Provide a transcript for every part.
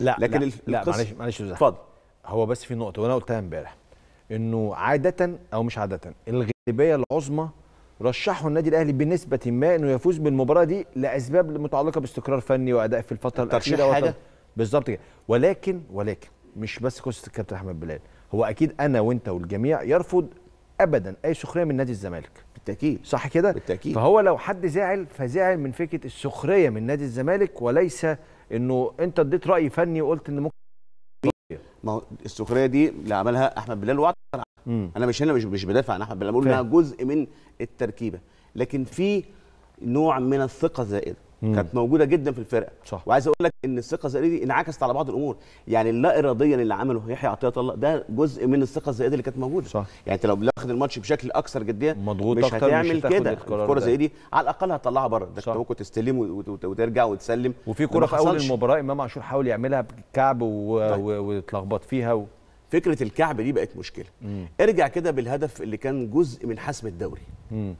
لا لكن لا, لا معلش معلش اتفضل هو بس في نقطه وانا قلتها امبارح انه عاده او مش عاده الغالبيه العظمى رشحوا النادي الاهلي بنسبه ما انه يفوز بالمباراه دي لاسباب متعلقه باستقرار فني واداء في الفتره الاخيره حاجه بالظبط كده ولكن ولكن مش بس قصه الكابتن احمد بلال هو اكيد انا وانت والجميع يرفض ابدا اي سخريه من نادي الزمالك بالتاكيد صح كده بالتاكيد فهو لو حد زعل فزعل من فكره السخريه من نادي الزمالك وليس انه انت اديت راي فني وقلت ان ممكن ما هو السخريه دي اللي عملها احمد بلال واعتذر انا مش هنا مش بدافع عن احمد بلال بقول انها جزء من التركيبه لكن في نوع من الثقه الزائده كانت موجوده جدا في الفرقه صح. وعايز اقول لك ان الثقه الزائده دي انعكست على بعض الامور يعني اللا اراديا اللي عمله يحيى عطيه الله ده جزء من الثقه الزائده اللي كانت موجوده صح. يعني انت لو بتاخد الماتش بشكل اكثر جديه مضغوط مش هتعمل كده الكره زي دي على الاقل هتطلعها بره ده انت ممكن تستلم وترجع وتسلم وفي كره في اول المباراه امام عاشور حاول يعملها بكعب ويتلخبط و... طيب. فيها و... فكره الكعب دي بقت مشكله مم. ارجع كده بالهدف اللي كان جزء من حسم الدوري مم.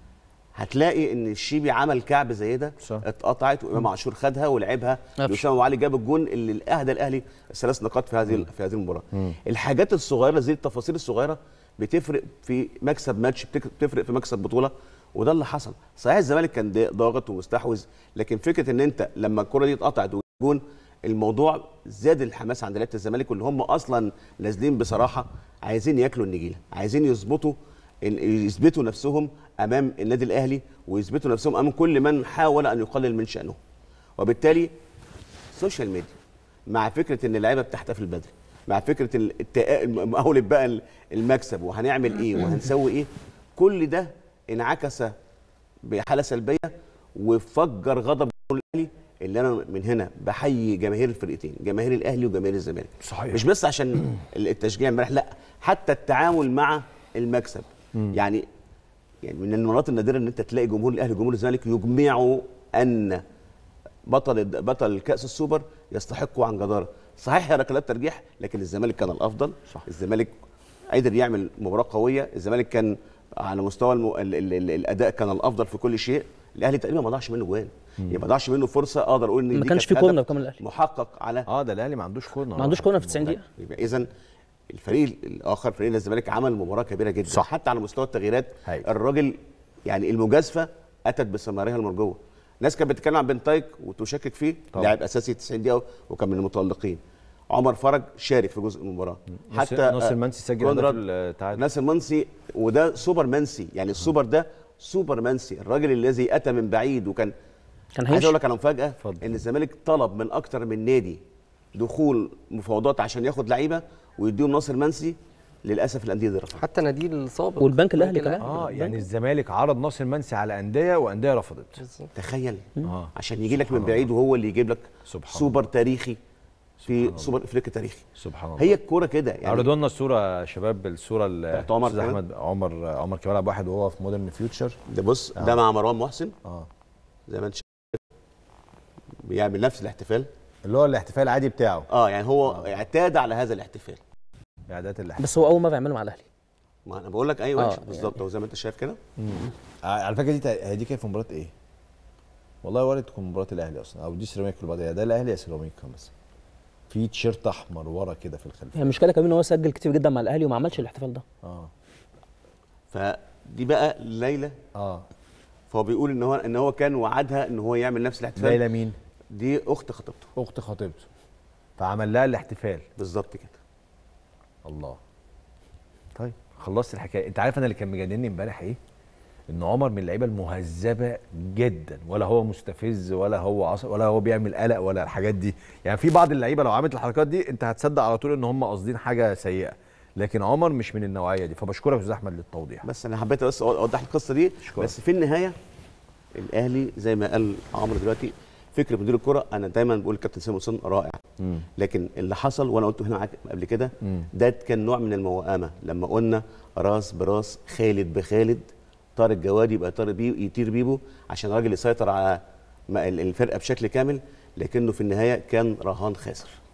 هتلاقي ان الشيبي عمل كعب زي ده اتقطعت وامام عاشور خدها ولعبها لوسام وعلي علي جاب الجون اللي اهدى الاهلي ثلاث نقاط في هذه في هذه المباراه الحاجات الصغيره زي التفاصيل الصغيره بتفرق في مكسب ماتش بتفرق في مكسب بطوله وده اللي حصل صحيح الزمالك كان ضاغط ومستحوذ لكن فكره ان انت لما الكره دي اتقطعت وجون الموضوع زاد الحماس عند لعيبه الزمالك واللي هم اصلا نازلين بصراحه عايزين ياكلوا النجيله عايزين يظبطوا يثبتوا نفسهم امام النادي الاهلي ويثبتوا نفسهم امام كل من حاول ان يقلل من شانه وبالتالي السوشيال ميديا مع فكره ان اللعيبه بتحتفل بدري مع فكره التأهل بقى المكسب وهنعمل ايه وهنسوي ايه كل ده انعكس بحاله سلبيه وفجر غضب الاهلي اللي انا من هنا بحيي جماهير الفرقتين جماهير الاهلي وجماهير الزمالك صحيح مش بس عشان التشجيع امبارح لا حتى التعامل مع المكسب يعني يعني من المرات النادره ان انت تلاقي جمهور الاهلي وجمهور الزمالك يجمعوا ان بطل بطل كاس السوبر يستحقوا عن جداره صحيح هي ركلات ترجيح لكن الزمالك كان الافضل صح. الزمالك قدر يعمل مباراه قويه الزمالك كان على مستوى المو... ال... ال... ال... الاداء كان الافضل في كل شيء الاهلي تقريبا ما ضاعش منه جوان يعني ما ضاعش منه فرصه اقدر اقول ان ما كانش في كورنر كمان الاهلي محقق على اه ده الاهلي ما عندوش كورنر ما عندوش كورنر في 90 دقيقه اذا الفريق الاخر فريق الزمالك عمل مباراه كبيره جدا صح. حتى على مستوى التغييرات هي. الراجل يعني المجازفه اتت بثمارها المرجوه ناس كانت بتتكلم عن بنتايك وتشكك فيه لاعب اساسي 90 دقيقه وكان من المتالقين عمر فرج شارك في جزء من المباراه حتى ناصر منسي سجل التعادل ناصر منسي وده سوبر منسي يعني السوبر ده سوبر منسي الراجل الذي اتى من بعيد وكان كان عايز اقول لك على مفاجاه فضل. ان الزمالك طلب من اكتر من نادي دخول مفاوضات عشان ياخد لعيبه ويديهم ناصر منسي للاسف الانديه دي رفضت حتى نادي السابق والبنك الاهلي كمان اه يعني الزمالك عرض ناصر منسي على انديه وانديه رفضت بالزبط. تخيل آه. آه. عشان يجي لك من بعيد وهو اللي يجيب لك سبحان سوبر تاريخي في سوبر افريقيا تاريخي سبحان الله هي الكوره كده يعني عرضوا لنا الصوره يا شباب الصوره بتاعت عمر احمد عمر عمر كمال عبد الواحد وهو في مودرن فيوتشر ده بص آه. ده مع مروان محسن اه زي ما انت شايف بيعمل نفس الاحتفال اللي هو الاحتفال العادي بتاعه اه يعني هو آه. اعتاد على هذا الاحتفال اعدادات اللحام بس هو اول مره بيعمله مع الاهلي ما انا بقول لك ايوه آه بالظبط يعني. زي ما انت شايف كده على فكره دي هي دي كانت في مباراه ايه؟ والله وارد تكون مباراه الاهلي اصلا او دي سيراميكا اللي ده الاهلي يا سيراميكا مثلا في تيشيرت احمر ورا كده في الخلفيه المشكله كمان ان هو سجل كتير جدا مع الاهلي وما عملش الاحتفال ده اه فدي بقى ليلى اه فهو بيقول ان هو ان هو كان وعدها ان هو يعمل نفس الاحتفال ليلى مين؟ دي اخت خطيبته اخت خطيبته فعمل لها الاحتفال بالظبط كده الله طيب خلصت الحكايه انت عارف انا اللي كان مجنني امبارح ايه ان عمر من اللعيبه المهذبه جدا ولا هو مستفز ولا هو عصر ولا هو بيعمل قلق ولا الحاجات دي يعني في بعض اللعيبه لو عملت الحركات دي انت هتصدق على طول ان هم قاصدين حاجه سيئه لكن عمر مش من النوعيه دي فبشكرك يا استاذ احمد للتوضيح بس انا حبيت بس اوضح القصه دي شكرا. بس في النهايه الاهلي زي ما قال عمر دلوقتي فكره مدير الكره انا دايما بقول كابتن سامي رائع لكن اللي حصل وانا قلته هنا معاك قبل كده ده كان نوع من الموائمه لما قلنا راس براس خالد بخالد طارق جواد يبقى طارق بيه يطير بيبو عشان الراجل يسيطر على الفرقه بشكل كامل لكنه في النهايه كان رهان خاسر